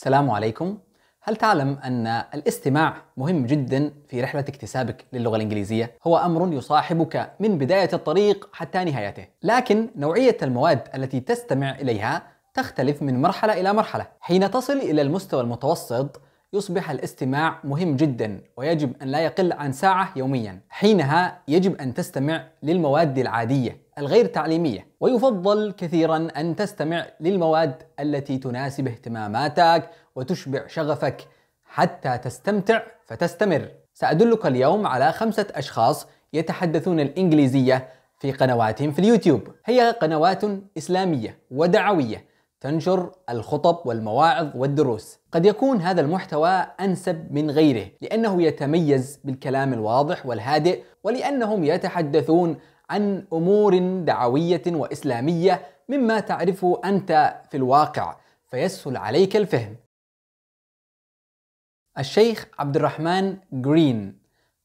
السلام عليكم هل تعلم أن الاستماع مهم جدا في رحلة اكتسابك للغة الإنجليزية؟ هو أمر يصاحبك من بداية الطريق حتى نهايته، لكن نوعية المواد التي تستمع إليها تختلف من مرحلة إلى مرحلة، حين تصل إلى المستوى المتوسط يصبح الاستماع مهم جدا ويجب أن لا يقل عن ساعة يوميا، حينها يجب أن تستمع للمواد العادية الغير تعليمية ويفضل كثيرا أن تستمع للمواد التي تناسب اهتماماتك وتشبع شغفك حتى تستمتع فتستمر سأدلك اليوم على خمسة أشخاص يتحدثون الإنجليزية في قنواتهم في اليوتيوب هي قنوات إسلامية ودعوية تنشر الخطب والمواعظ والدروس قد يكون هذا المحتوى أنسب من غيره لأنه يتميز بالكلام الواضح والهادئ ولأنهم يتحدثون عن أمور دعوية وإسلامية مما تعرفه أنت في الواقع فيسهل عليك الفهم الشيخ عبد الرحمن جرين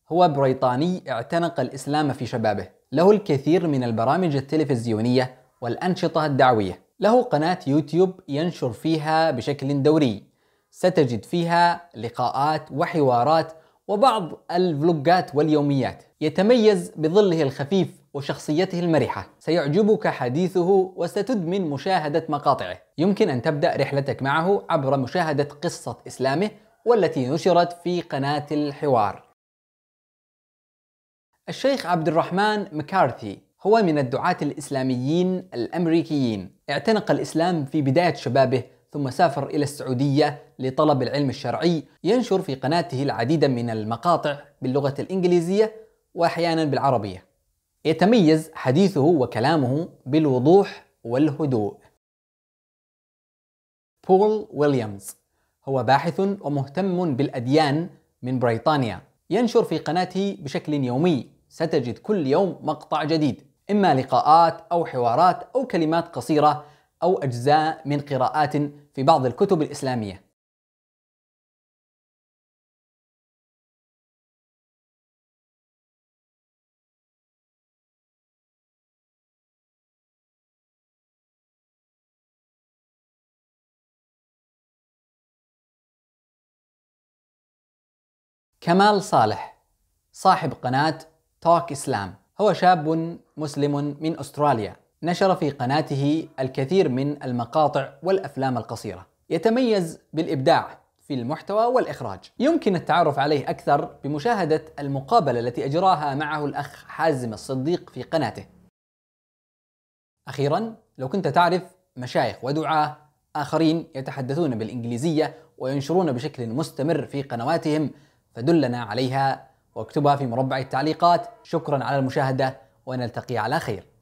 هو بريطاني اعتنق الإسلام في شبابه له الكثير من البرامج التلفزيونية والأنشطة الدعوية له قناة يوتيوب ينشر فيها بشكل دوري ستجد فيها لقاءات وحوارات وبعض الفلوجات واليوميات يتميز بظله الخفيف وشخصيته المرحة سيعجبك حديثه وستدمن مشاهدة مقاطعه يمكن أن تبدأ رحلتك معه عبر مشاهدة قصة إسلامه والتي نشرت في قناة الحوار الشيخ عبد الرحمن مكارثي هو من الدعاة الإسلاميين الأمريكيين اعتنق الإسلام في بداية شبابه ثم سافر إلى السعودية لطلب العلم الشرعي ينشر في قناته العديد من المقاطع باللغة الإنجليزية وأحيانا بالعربية يتميز حديثه وكلامه بالوضوح والهدوء بول ويليامز هو باحث ومهتم بالأديان من بريطانيا ينشر في قناته بشكل يومي ستجد كل يوم مقطع جديد إما لقاءات أو حوارات أو كلمات قصيرة أو أجزاء من قراءات في بعض الكتب الإسلامية كمال صالح صاحب قناة توك إسلام هو شاب مسلم من أستراليا نشر في قناته الكثير من المقاطع والأفلام القصيرة يتميز بالإبداع في المحتوى والإخراج يمكن التعرف عليه أكثر بمشاهدة المقابلة التي أجراها معه الأخ حازم الصديق في قناته أخيرا لو كنت تعرف مشايخ ودعاء آخرين يتحدثون بالإنجليزية وينشرون بشكل مستمر في قنواتهم فدلنا عليها واكتبها في مربع التعليقات شكرا على المشاهدة ونلتقي على خير